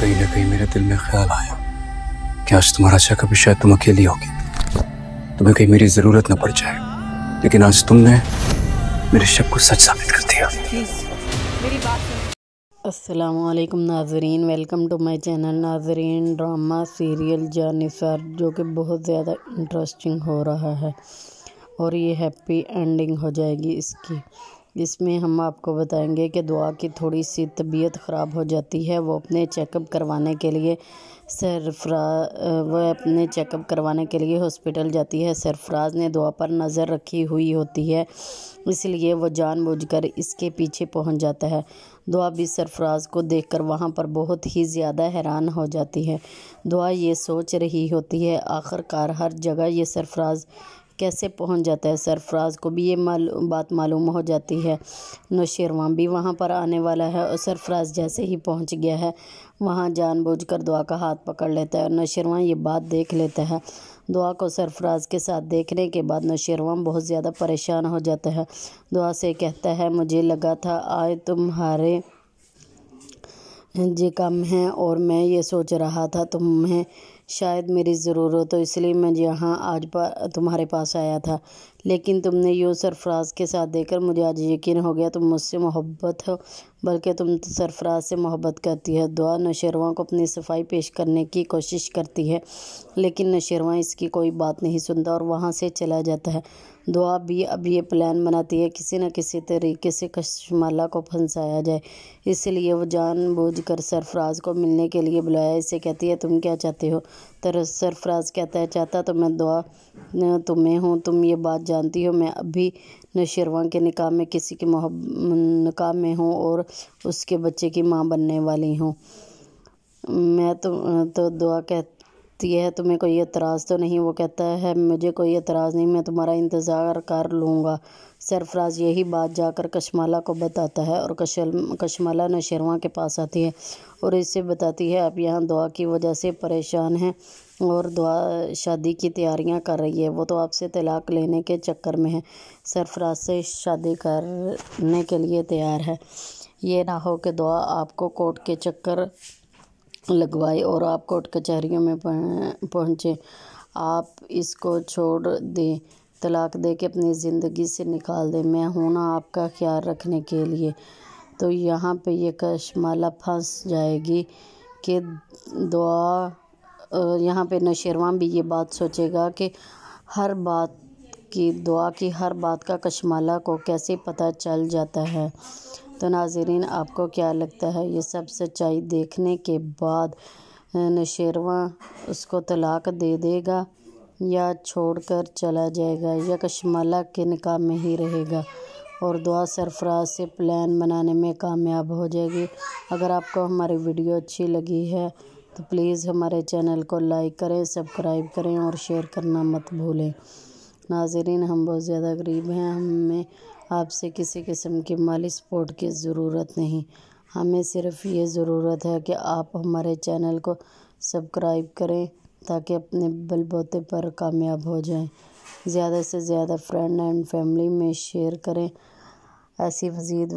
कहीं ना कहीं मेरे दिल में ख्याल आया कि आज तुम्हारा शक अच्छा अभी शायद तुम अकेली होगी तुम्हें कहीं मेरी ज़रूरत न पड़ जाए लेकिन आज तुमने मेरे शक को सच साबित कर दिया असलकम नाजरीन वेलकम टू माई चैनल नाजरीन ड्रामा सीरियल जानिसार जो कि बहुत ज़्यादा इंटरेस्टिंग हो रहा है और ये हैप्पी एंडिंग हो जाएगी इसकी इसमें हम आपको बताएंगे कि दुआ की थोड़ी सी तबीयत ख़राब हो जाती है वो अपने चेकअप करवाने के लिए सरफरा वह अपने चेकअप करवाने के लिए हॉस्पिटल जाती है सरफराज ने दुआ पर नज़र रखी हुई होती है इसलिए वह जानबूझकर इसके पीछे पहुंच जाता है दुआ भी सरफराज को देखकर वहाँ पर बहुत ही ज़्यादा हैरान हो जाती है दुआ ये सोच रही होती है आखिरकार हर जगह ये सरफराज कैसे पहुंच जाता है सरफराज को भी ये मालू, बात मालूम हो जाती है नौशरवान भी वहाँ पर आने वाला है और सरफराज जैसे ही पहुँच गया है वहाँ जानबूझकर दुआ का हाथ पकड़ लेता है और नौशरवान ये बात देख लेता है दुआ को सरफराज के साथ देखने के बाद नौशरवान बहुत ज़्यादा परेशान हो जाता है दुआ से कहता है मुझे लगा था आए तुम्हारे जे कम है और मैं ये सोच रहा था तुम्हें शायद मेरी ज़रूरत हो इसलिए मैं यहाँ आज तुम्हारे पास आया था लेकिन तुमने यूँ सरफराज के साथ देखकर मुझे आज यकीन हो गया तुम मुझसे मोहब्बत हो बल्कि तुम तो सरफराज से मोहब्बत करती है दुआ नशेरवा को अपनी सफाई पेश करने की कोशिश करती है लेकिन नशेरवा इसकी कोई बात नहीं सुनता और वहाँ से चला जाता है दुआ भी अब ये प्लान बनाती है किसी न किसी तरीके से कश्माला को फंसाया जाए इसलिए वो जानबूझकर सरफराज को मिलने के लिए बुलाया इसे कहती है तुम क्या चाहते हो तर सरफराज कहता है चाहता तो मैं दुआ तुम्हें हूँ तुम ये बात जानती हो मैं अभी भी के निकाह में किसी के मोह निकाह में हूँ और उसके बच्चे की माँ बनने वाली हूँ मैं तो, तो दुआ कहती है तुम्हें कोई एतराज़ तो नहीं वो कहता है मुझे कोई एतराज़ नहीं मैं तुम्हारा इंतज़ार कर लूँगा सरफराज यही बात जाकर कशमाला को बताता है और कशल कशमाला नौशरवा के पास आती है और इससे बताती है आप यहाँ दुआ की वजह से परेशान हैं और दुआ शादी की तैयारियां कर रही है वो तो आपसे तलाक लेने के चक्कर में है सरफराज से शादी करने के लिए तैयार है ये ना हो कि दुआ आपको कोर्ट के चक्कर लगवाए और आप कोर्ट कचहरियों में पहुंचे आप इसको छोड़ दें तलाक दे के अपनी ज़िंदगी से निकाल दें मैं हूँ ना आपका ख्याल रखने के लिए तो यहाँ पे ये कशमाला फंस जाएगी कि दुआ यहाँ पे नशेरवान भी ये बात सोचेगा कि हर बात की दुआ की हर बात का कशमाला को कैसे पता चल जाता है तो नाजरीन आपको क्या लगता है ये सब सच्चाई देखने के बाद नशेरवा उसको तलाक दे देगा या छोड़कर चला जाएगा या कशमाला के निकाह में ही रहेगा और दुआ सरफराज से प्लान बनाने में कामयाब हो जाएगी अगर आपको हमारी वीडियो अच्छी लगी है तो प्लीज़ हमारे चैनल को लाइक करें सब्सक्राइब करें और शेयर करना मत भूलें नाजरीन हम बहुत ज़्यादा गरीब हैं हमें आपसे किसी किस्म की माली सपोर्ट की ज़रूरत नहीं हमें सिर्फ ये ज़रूरत है कि आप हमारे चैनल को सब्सक्राइब करें ताकि अपने बलबोते पर कामयाब हो जाएं ज़्यादा से ज़्यादा फ्रेंड एंड फैमिली में शेयर करें ऐसी मज़ीद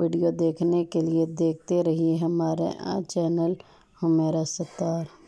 वीडियो देखने के लिए देखते रहिए हमारे चैनल हमारा सत्तर